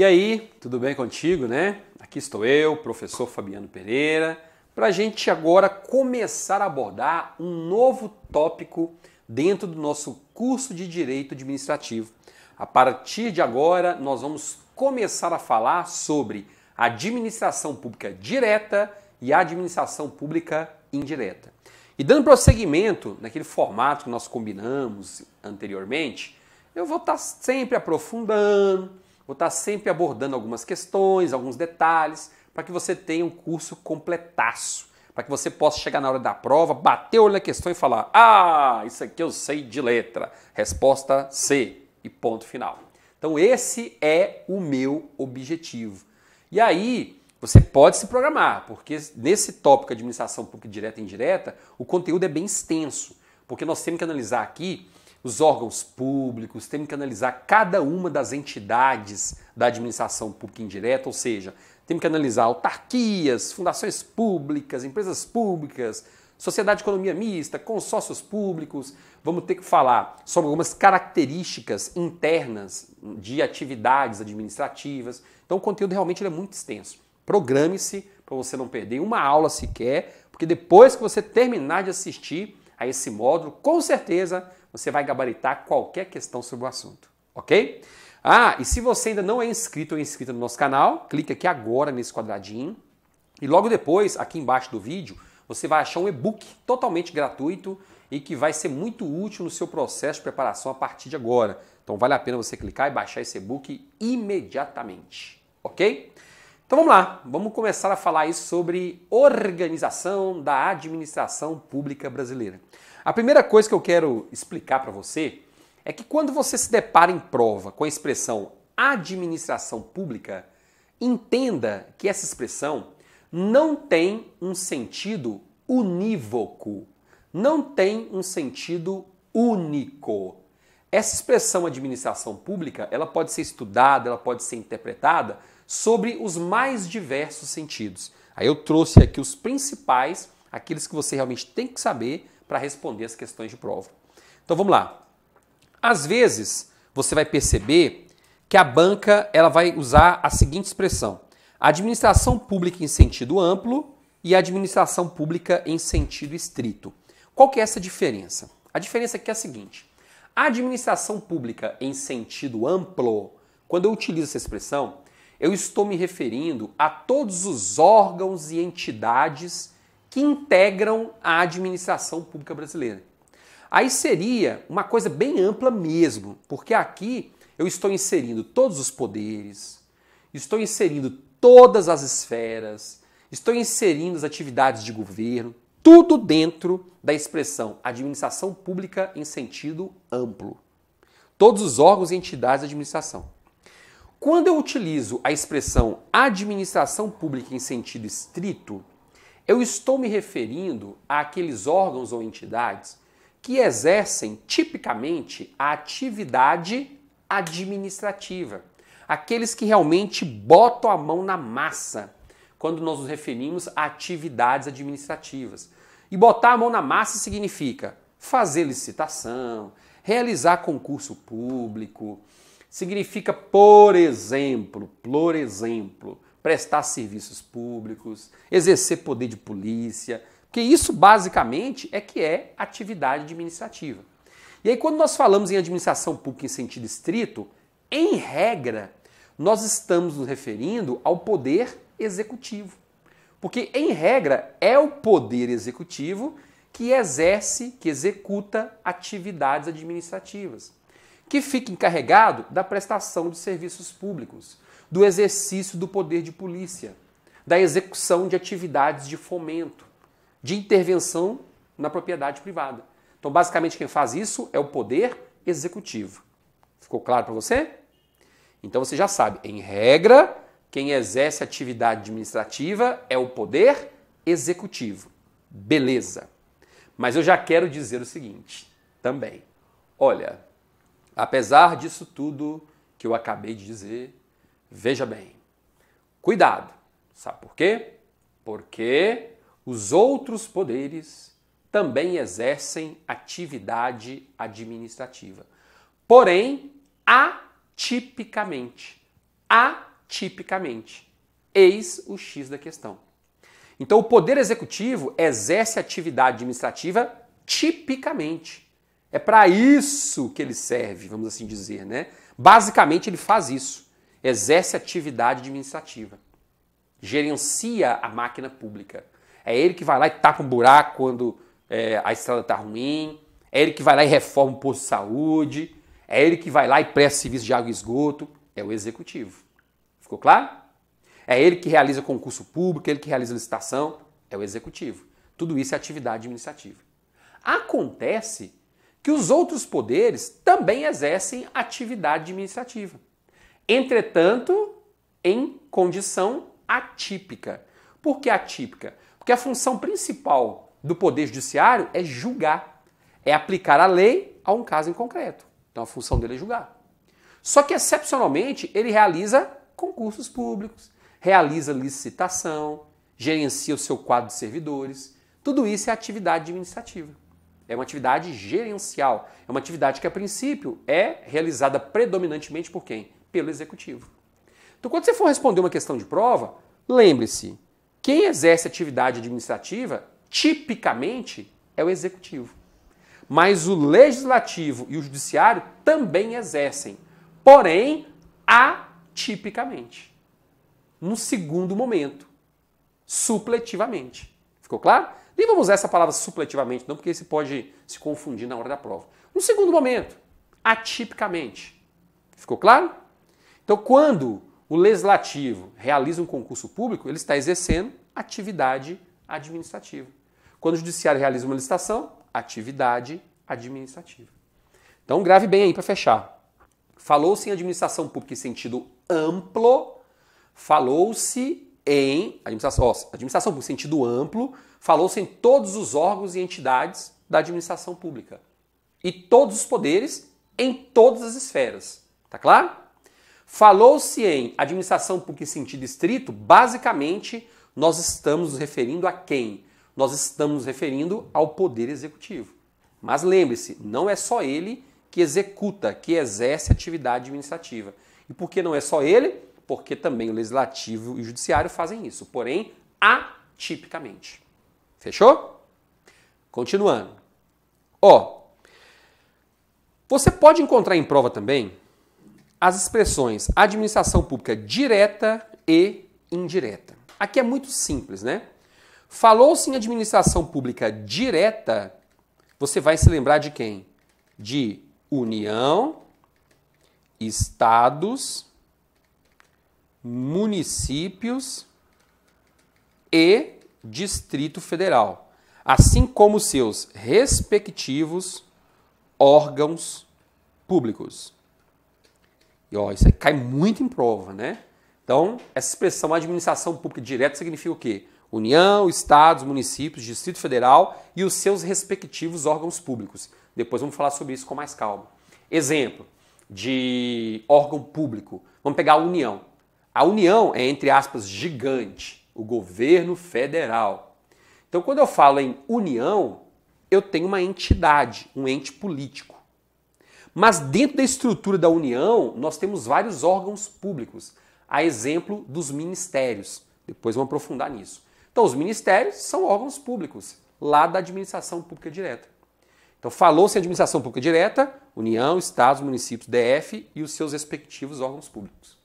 E aí, tudo bem contigo, né? Aqui estou eu, professor Fabiano Pereira, para a gente agora começar a abordar um novo tópico dentro do nosso curso de Direito Administrativo. A partir de agora, nós vamos começar a falar sobre administração pública direta e administração pública indireta. E dando prosseguimento naquele formato que nós combinamos anteriormente, eu vou estar tá sempre aprofundando, Vou estar sempre abordando algumas questões, alguns detalhes, para que você tenha um curso completaço, para que você possa chegar na hora da prova, bater o olho na questão e falar: "Ah, isso aqui eu sei de letra". Resposta C e ponto final. Então esse é o meu objetivo. E aí, você pode se programar, porque nesse tópico administração pública direta e indireta, o conteúdo é bem extenso, porque nós temos que analisar aqui os órgãos públicos, temos que analisar cada uma das entidades da administração pública indireta, ou seja, temos que analisar autarquias, fundações públicas, empresas públicas, sociedade de economia mista, consórcios públicos. Vamos ter que falar sobre algumas características internas de atividades administrativas. Então, o conteúdo realmente é muito extenso. Programe-se para você não perder uma aula sequer, porque depois que você terminar de assistir a esse módulo, com certeza você vai gabaritar qualquer questão sobre o assunto, ok? Ah, e se você ainda não é inscrito ou inscrita no nosso canal, clique aqui agora nesse quadradinho e logo depois, aqui embaixo do vídeo, você vai achar um e-book totalmente gratuito e que vai ser muito útil no seu processo de preparação a partir de agora. Então vale a pena você clicar e baixar esse e-book imediatamente, ok? Então vamos lá, vamos começar a falar isso sobre organização da administração pública brasileira. A primeira coisa que eu quero explicar para você é que quando você se depara em prova com a expressão administração pública, entenda que essa expressão não tem um sentido unívoco, não tem um sentido único. Essa expressão administração pública, ela pode ser estudada, ela pode ser interpretada sobre os mais diversos sentidos. Aí eu trouxe aqui os principais, aqueles que você realmente tem que saber para responder as questões de prova. Então vamos lá. Às vezes você vai perceber que a banca ela vai usar a seguinte expressão: administração pública em sentido amplo e administração pública em sentido estrito. Qual que é essa diferença? A diferença aqui é a seguinte: a administração pública em sentido amplo, quando eu utilizo essa expressão, eu estou me referindo a todos os órgãos e entidades que integram a administração pública brasileira. Aí seria uma coisa bem ampla mesmo, porque aqui eu estou inserindo todos os poderes, estou inserindo todas as esferas, estou inserindo as atividades de governo, tudo dentro da expressão administração pública em sentido amplo. Todos os órgãos e entidades da administração. Quando eu utilizo a expressão administração pública em sentido estrito, eu estou me referindo àqueles órgãos ou entidades que exercem tipicamente a atividade administrativa, aqueles que realmente botam a mão na massa quando nós nos referimos a atividades administrativas. E botar a mão na massa significa fazer licitação, realizar concurso público, significa, por exemplo, por exemplo, prestar serviços públicos, exercer poder de polícia, porque isso basicamente é que é atividade administrativa. E aí, quando nós falamos em administração pública em sentido estrito, em regra, nós estamos nos referindo ao poder executivo. Porque, em regra, é o poder executivo que exerce, que executa atividades administrativas, que fica encarregado da prestação de serviços públicos do exercício do poder de polícia, da execução de atividades de fomento, de intervenção na propriedade privada. Então, basicamente, quem faz isso é o poder executivo. Ficou claro para você? Então, você já sabe, em regra, quem exerce atividade administrativa é o poder executivo. Beleza. Mas eu já quero dizer o seguinte também. Olha, apesar disso tudo que eu acabei de dizer, Veja bem, cuidado. Sabe por quê? Porque os outros poderes também exercem atividade administrativa. Porém, atipicamente. Atipicamente. Eis o X da questão. Então, o poder executivo exerce atividade administrativa tipicamente. É para isso que ele serve, vamos assim dizer, né? Basicamente, ele faz isso exerce atividade administrativa, gerencia a máquina pública. É ele que vai lá e tapa um buraco quando é, a estrada está ruim, é ele que vai lá e reforma o um posto de saúde, é ele que vai lá e presta serviço de água e esgoto, é o executivo. Ficou claro? É ele que realiza concurso público, é ele que realiza licitação, é o executivo. Tudo isso é atividade administrativa. Acontece que os outros poderes também exercem atividade administrativa. Entretanto, em condição atípica. Por que atípica? Porque a função principal do Poder Judiciário é julgar, é aplicar a lei a um caso em concreto. Então a função dele é julgar. Só que, excepcionalmente, ele realiza concursos públicos, realiza licitação, gerencia o seu quadro de servidores. Tudo isso é atividade administrativa. É uma atividade gerencial. É uma atividade que, a princípio, é realizada predominantemente por quem? pelo executivo. Então, quando você for responder uma questão de prova, lembre-se: quem exerce atividade administrativa tipicamente é o executivo. Mas o legislativo e o judiciário também exercem, porém atipicamente. Num segundo momento, supletivamente. Ficou claro? Nem vamos usar essa palavra supletivamente, não, porque você pode se confundir na hora da prova. Num segundo momento, atipicamente. Ficou claro? Então, quando o legislativo realiza um concurso público, ele está exercendo atividade administrativa. Quando o judiciário realiza uma licitação, atividade administrativa. Então, grave bem aí para fechar. Falou-se em administração pública em sentido amplo, falou-se em administração, ó, administração pública em sentido amplo, falou-se em todos os órgãos e entidades da administração pública e todos os poderes em todas as esferas. Tá claro? Falou-se em administração pública em sentido estrito, basicamente nós estamos nos referindo a quem? Nós estamos nos referindo ao Poder Executivo. Mas lembre-se, não é só ele que executa, que exerce atividade administrativa. E por que não é só ele? Porque também o Legislativo e o Judiciário fazem isso, porém atipicamente. Fechou? Continuando. Ó, você pode encontrar em prova também as expressões administração pública direta e indireta. Aqui é muito simples, né? Falou-se em administração pública direta, você vai se lembrar de quem? De União, estados, municípios e Distrito Federal, assim como seus respectivos órgãos públicos. E ó, isso aí cai muito em prova, né? Então, essa expressão administração pública direta significa o quê? União, estados, municípios, Distrito Federal e os seus respectivos órgãos públicos. Depois vamos falar sobre isso com mais calma. Exemplo de órgão público. Vamos pegar a União. A União é, entre aspas, gigante, o governo federal. Então, quando eu falo em União, eu tenho uma entidade, um ente político. Mas dentro da estrutura da União, nós temos vários órgãos públicos, a exemplo dos ministérios. Depois vamos aprofundar nisso. Então, os ministérios são órgãos públicos, lá da administração pública direta. Então, falou-se em administração pública direta, União, Estados, Municípios, DF e os seus respectivos órgãos públicos.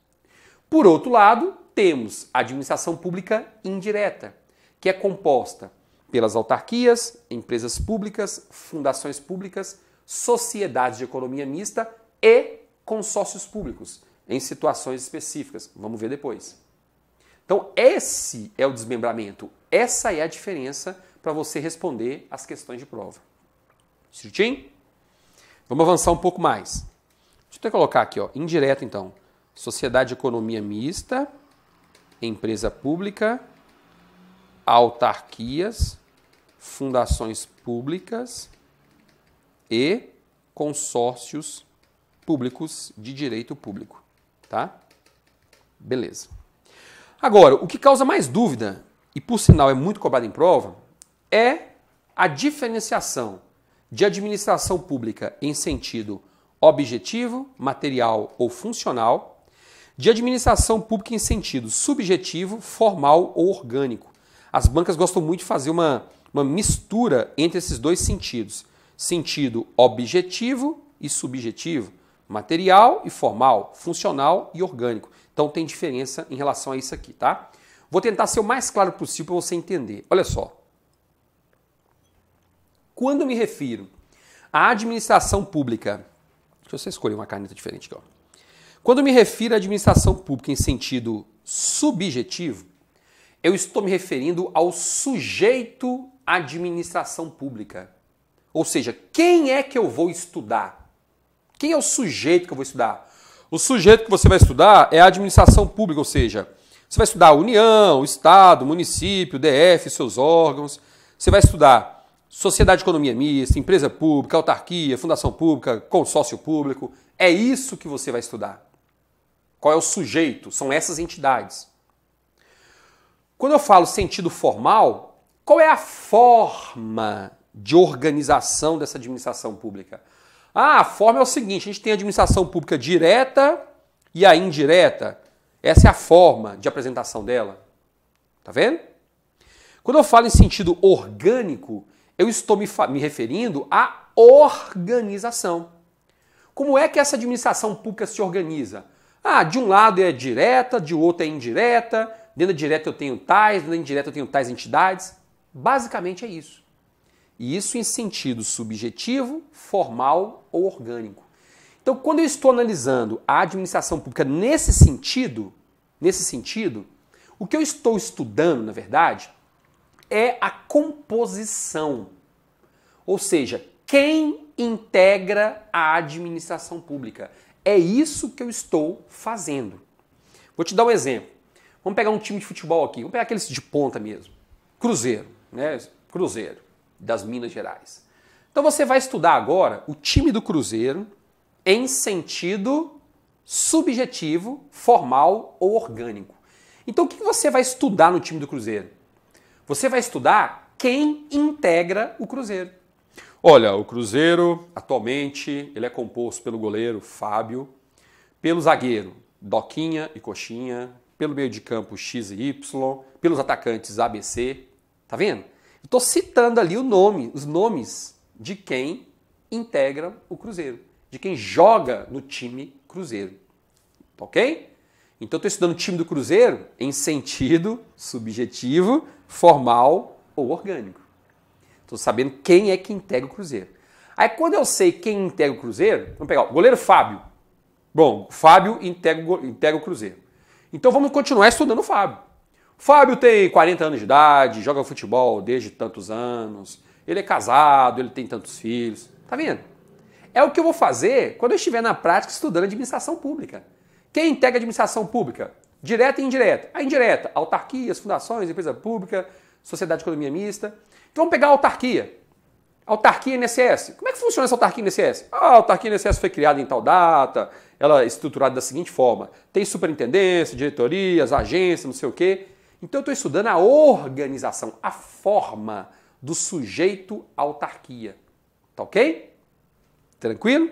Por outro lado, temos a administração pública indireta, que é composta pelas autarquias, empresas públicas, fundações públicas, sociedades de economia mista e consórcios públicos, em situações específicas. Vamos ver depois. Então, esse é o desmembramento. Essa é a diferença para você responder as questões de prova. Certinho? Vamos avançar um pouco mais. Deixa eu até colocar aqui, ó, indireto então. Sociedade de economia mista, empresa pública, autarquias, fundações públicas, e consórcios públicos de direito público, tá? Beleza. Agora, o que causa mais dúvida e por sinal é muito cobrado em prova é a diferenciação de administração pública em sentido objetivo, material ou funcional, de administração pública em sentido subjetivo, formal ou orgânico. As bancas gostam muito de fazer uma, uma mistura entre esses dois sentidos sentido objetivo e subjetivo, material e formal, funcional e orgânico. Então tem diferença em relação a isso aqui, tá? Vou tentar ser o mais claro possível para você entender. Olha só. Quando me refiro à administração pública, deixa eu escolher uma caneta diferente aqui, ó. Quando me refiro à administração pública em sentido subjetivo, eu estou me referindo ao sujeito administração pública. Ou seja, quem é que eu vou estudar? Quem é o sujeito que eu vou estudar? O sujeito que você vai estudar é a administração pública, ou seja, você vai estudar a União, o Estado, o município, o DF, seus órgãos. Você vai estudar sociedade de economia mista, empresa pública, autarquia, fundação pública, consórcio público. É isso que você vai estudar. Qual é o sujeito? São essas entidades. Quando eu falo sentido formal, qual é a forma de organização dessa administração pública. Ah, a forma é o seguinte: a gente tem a administração pública direta e a indireta. Essa é a forma de apresentação dela. Tá vendo? Quando eu falo em sentido orgânico, eu estou me, me referindo à organização. Como é que essa administração pública se organiza? Ah, de um lado é direta, de outro é indireta, dentro da direta eu tenho tais, dentro da indireta eu tenho tais entidades. Basicamente é isso. E isso em sentido subjetivo, formal ou orgânico. Então, quando eu estou analisando a administração pública nesse sentido, nesse sentido, o que eu estou estudando, na verdade, é a composição. Ou seja, quem integra a administração pública. É isso que eu estou fazendo. Vou te dar um exemplo. Vamos pegar um time de futebol aqui, vamos pegar aqueles de ponta mesmo. Cruzeiro, né? Cruzeiro das Minas Gerais. Então você vai estudar agora o time do Cruzeiro em sentido subjetivo, formal ou orgânico. Então o que você vai estudar no time do Cruzeiro? Você vai estudar quem integra o Cruzeiro. Olha, o Cruzeiro atualmente ele é composto pelo goleiro Fábio, pelo zagueiro Doquinha e Coxinha, pelo meio de campo X e Y, pelos atacantes ABC, tá vendo? Estou citando ali o nome, os nomes de quem integra o Cruzeiro, de quem joga no time Cruzeiro. Ok? Então estou estudando o time do Cruzeiro em sentido subjetivo, formal ou orgânico. Estou sabendo quem é que integra o Cruzeiro. Aí quando eu sei quem integra o Cruzeiro, vamos pegar o goleiro Fábio. Bom, o Fábio integra, integra o Cruzeiro. Então vamos continuar estudando o Fábio. Fábio tem 40 anos de idade, joga futebol desde tantos anos, ele é casado, ele tem tantos filhos. Tá vendo? É o que eu vou fazer quando eu estiver na prática estudando administração pública. Quem integra administração pública? Direta e indireta. A indireta, autarquias, fundações, empresa pública, sociedade de economia mista. Então vamos pegar a autarquia. Autarquia INSS. Como é que funciona essa autarquia INSS? Ah, a autarquia INSS foi criada em tal data, ela é estruturada da seguinte forma. Tem superintendência, diretorias, agências, não sei o quê. Então eu estou estudando a organização, a forma do sujeito autarquia. Tá ok? Tranquilo?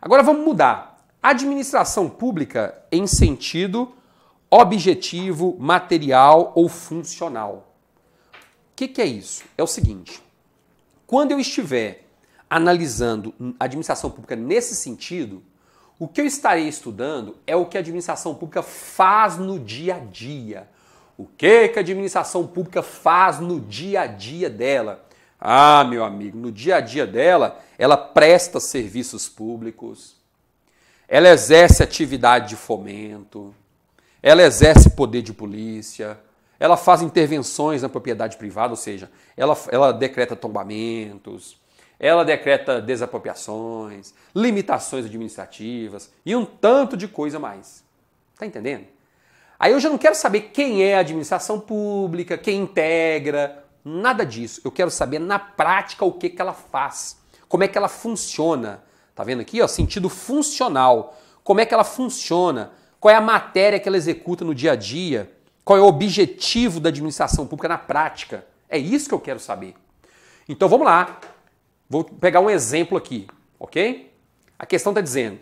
Agora vamos mudar. Administração pública em sentido objetivo, material ou funcional. O que, que é isso? É o seguinte: quando eu estiver analisando a administração pública nesse sentido, o que eu estarei estudando é o que a administração pública faz no dia a dia o que, que a administração pública faz no dia a dia dela? Ah, meu amigo, no dia a dia dela, ela presta serviços públicos, ela exerce atividade de fomento, ela exerce poder de polícia, ela faz intervenções na propriedade privada, ou seja, ela, ela decreta tombamentos, ela decreta desapropriações, limitações administrativas e um tanto de coisa mais. Tá entendendo? Aí eu já não quero saber quem é a administração pública, quem integra, nada disso. Eu quero saber na prática o que, que ela faz, como é que ela funciona. Tá vendo aqui, ó, sentido funcional. Como é que ela funciona? Qual é a matéria que ela executa no dia a dia? Qual é o objetivo da administração pública na prática? É isso que eu quero saber. Então vamos lá. Vou pegar um exemplo aqui, ok? A questão está dizendo: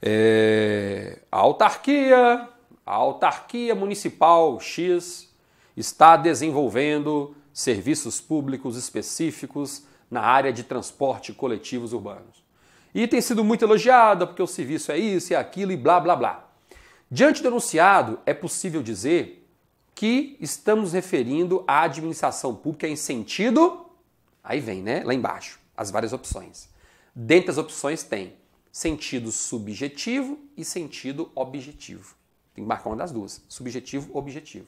é, a autarquia a autarquia municipal X está desenvolvendo serviços públicos específicos na área de transporte coletivos urbanos. E tem sido muito elogiada porque o serviço é isso e é aquilo e blá blá blá. Diante do enunciado, é possível dizer que estamos referindo à administração pública em sentido. Aí vem, né? Lá embaixo, as várias opções. Dentre as opções tem sentido subjetivo e sentido objetivo. Tem que marcar uma das duas, subjetivo ou objetivo.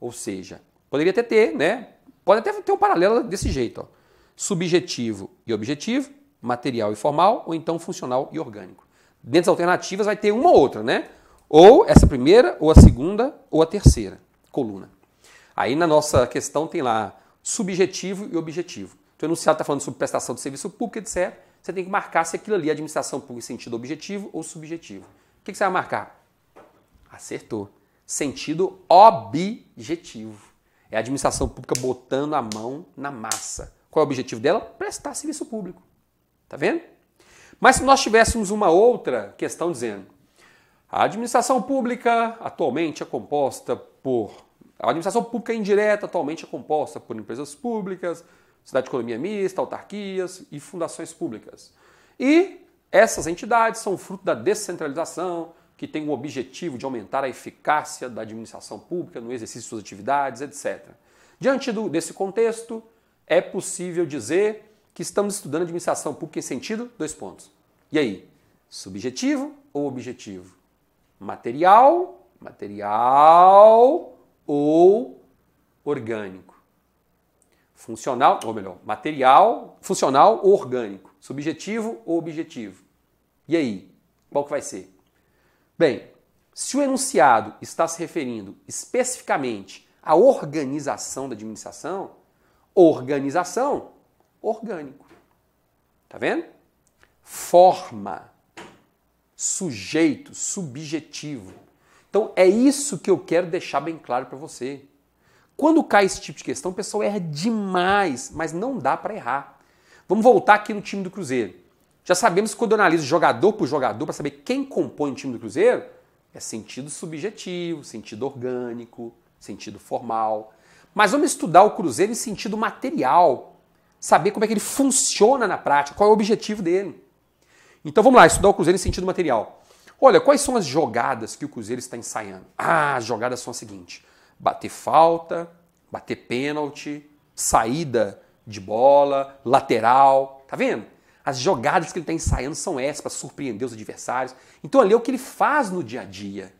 Ou seja, poderia até ter, né? Pode até ter um paralelo desse jeito, ó. Subjetivo e objetivo, material e formal, ou então funcional e orgânico. Dentro das alternativas vai ter uma ou outra, né? Ou essa primeira, ou a segunda, ou a terceira coluna. Aí na nossa questão tem lá subjetivo e objetivo. Então, o enunciado está falando sobre prestação de serviço público, etc. Você tem que marcar se aquilo ali é administração pública em sentido objetivo ou subjetivo. O que você vai marcar? Acertou. Sentido objetivo. É a administração pública botando a mão na massa. Qual é o objetivo dela? Prestar serviço público. Tá vendo? Mas se nós tivéssemos uma outra questão dizendo: a administração pública atualmente é composta por. A administração pública indireta atualmente é composta por empresas públicas, cidade de economia mista, autarquias e fundações públicas. E essas entidades são fruto da descentralização, que tem o objetivo de aumentar a eficácia da administração pública no exercício de suas atividades, etc. Diante do, desse contexto, é possível dizer que estamos estudando administração pública em sentido, dois pontos. E aí, subjetivo ou objetivo? Material, material ou orgânico? Funcional, ou melhor, material, funcional ou orgânico? Subjetivo ou objetivo? E aí, qual que vai ser? Bem, se o enunciado está se referindo especificamente à organização da administração, organização, orgânico. Tá vendo? Forma, sujeito, subjetivo. Então é isso que eu quero deixar bem claro para você. Quando cai esse tipo de questão, o pessoal erra demais, mas não dá para errar. Vamos voltar aqui no time do Cruzeiro. Já sabemos que quando eu analiso jogador por jogador para saber quem compõe o time do Cruzeiro, é sentido subjetivo, sentido orgânico, sentido formal. Mas vamos estudar o Cruzeiro em sentido material, saber como é que ele funciona na prática, qual é o objetivo dele. Então vamos lá, estudar o Cruzeiro em sentido material. Olha, quais são as jogadas que o Cruzeiro está ensaiando? Ah, as jogadas são as seguintes: bater falta, bater pênalti, saída de bola, lateral. Tá vendo? As jogadas que ele está ensaiando são essas para surpreender os adversários. Então ali é o que ele faz no dia a dia.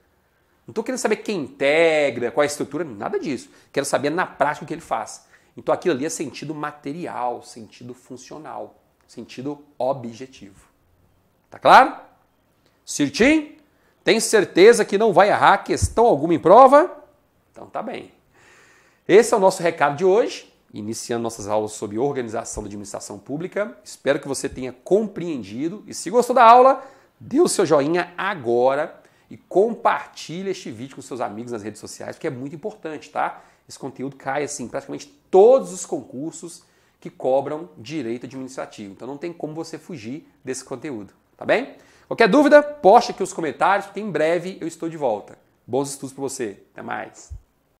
Não estou querendo saber quem integra, qual é a estrutura, nada disso. Quero saber na prática o que ele faz. Então aquilo ali é sentido material, sentido funcional, sentido objetivo. Tá claro? Certinho? Tem certeza que não vai errar questão alguma em prova? Então tá bem. Esse é o nosso recado de hoje iniciando nossas aulas sobre organização da administração pública. Espero que você tenha compreendido e se gostou da aula, dê o seu joinha agora e compartilhe este vídeo com seus amigos nas redes sociais, porque é muito importante, tá? Esse conteúdo cai assim praticamente todos os concursos que cobram direito administrativo. Então não tem como você fugir desse conteúdo, tá bem? Qualquer dúvida, poste aqui os comentários, porque em breve eu estou de volta. Bons estudos para você. Até mais.